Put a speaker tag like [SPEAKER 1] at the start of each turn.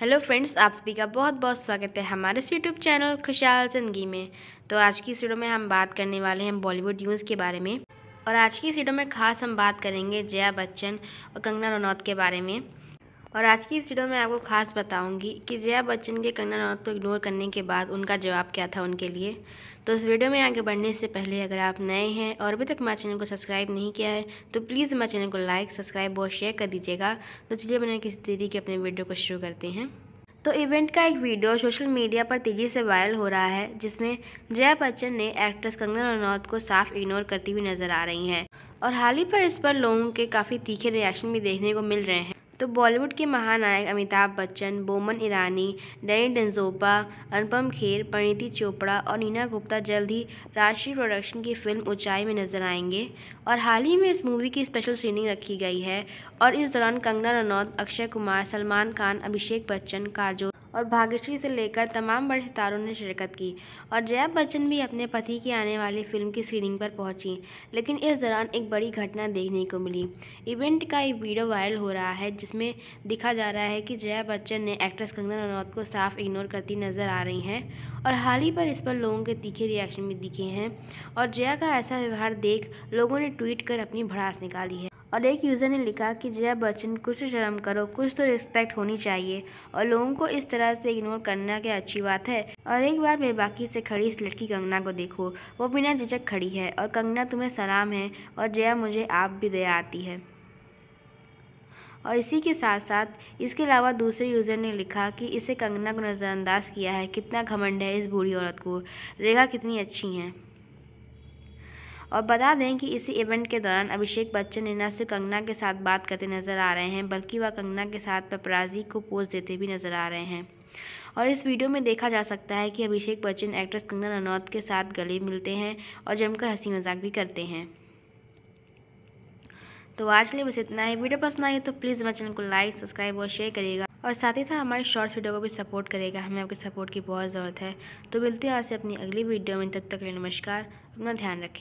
[SPEAKER 1] hello friends आप सभी का बहुत बहुत स्वागत है हमारे यूट्यूब चैनल खुशहाल ज़िंदगी में तो आज की इस वीडियो में हम बात करने वाले हैं बॉलीवुड न्यूज़ के बारे में और आज की इस वीडियो में खास हम बात करेंगे जया बच्चन और कंगना रनौत के बारे में और आज की इस वीडियो में आपको खास बताऊंगी कि जया बच्चन के कंगना रनौत को इग्नोर करने के बाद उनका जवाब क्या था उनके लिए तो इस वीडियो में आगे बढ़ने से पहले अगर आप नए हैं और अभी तक हमारे चैनल को सब्सक्राइब नहीं किया है तो प्लीज़ हमारे चैनल को लाइक सब्सक्राइब और शेयर कर दीजिएगा तो चलिए बने किसी तरीके अपने वीडियो को शुरू करते हैं तो इवेंट का एक वीडियो सोशल मीडिया पर तेज़ी से वायरल हो रहा है जिसमें जया बच्चन ने एक्ट्रेस कंगना रनौत को साफ इग्नोर करती हुई नजर आ रही हैं और हाल ही पर इस पर लोगों के काफ़ी तीखे रिएक्शन भी देखने को मिल रहे हैं तो बॉलीवुड के महानायक अमिताभ बच्चन बोमन ईरानी डैनी डेंजोपा अनुपम खेर परिणीति चोपड़ा और नीना गुप्ता जल्द ही राष्ट्रीय प्रोडक्शन की फिल्म ऊंचाई में नजर आएंगे और हाल ही में इस मूवी की स्पेशल स्क्रीनिंग रखी गई है और इस दौरान कंगना रनौत अक्षय कुमार सलमान खान अभिषेक बच्चन काजो और भाग्यश्री से लेकर तमाम बड़े सितारों ने शिरकत की और जया बच्चन भी अपने पति की आने वाली फिल्म की स्क्रीनिंग पर पहुंची लेकिन इस दौरान एक बड़ी घटना देखने को मिली इवेंट का एक वीडियो वायरल हो रहा है जिसमें दिखा जा रहा है कि जया बच्चन ने एक्ट्रेस कंगना रनौत को साफ इग्नोर करती नज़र आ रही हैं और हाल ही पर इस पर लोगों के तीखे रिएक्शन भी दिखे हैं और जया का ऐसा व्यवहार देख लोगों ने ट्वीट कर अपनी भड़ास निकाली है और एक यूज़र ने लिखा कि जया बच्चन कुछ तो शर्म करो कुछ तो रिस्पेक्ट होनी चाहिए और लोगों को इस तरह से इग्नोर करना क्या अच्छी बात है और एक बार बेबाकी से खड़ी इस लड़की कंगना को देखो वो बिना झिझक खड़ी है और कंगना तुम्हें सलाम है और जया मुझे आप भी दया आती है और इसी के साथ साथ इसके अलावा दूसरे यूज़र ने लिखा कि इसे कंगना को नज़रअंदाज किया है कितना घमंड है इस बूढ़ी औरत को रेखा कितनी अच्छी हैं और बता दें कि इसी इवेंट के दौरान अभिषेक बच्चन ने न सिर्फ कंगना के साथ बात करते नजर आ रहे हैं बल्कि वह कंगना के साथ पपराजी को पोज देते भी नजर आ रहे हैं और इस वीडियो में देखा जा सकता है कि अभिषेक बच्चन एक्ट्रेस कंगना रनौत के साथ गले मिलते हैं और जमकर हंसी मजाक भी करते हैं तो आज लिए बस इतना ही वीडियो पसंद आई तो प्लीज़ हमारे चैनल को लाइक सब्सक्राइब और शेयर करिएगा और साथ ही साथ हमारे शॉर्ट्स वीडियो को भी सपोर्ट करेगा हमें आपके सपोर्ट की बहुत ज़रूरत है तो मिलते हैं आपसे अपनी अगली वीडियो में तब तक के लिए नमस्कार अपना ध्यान रखें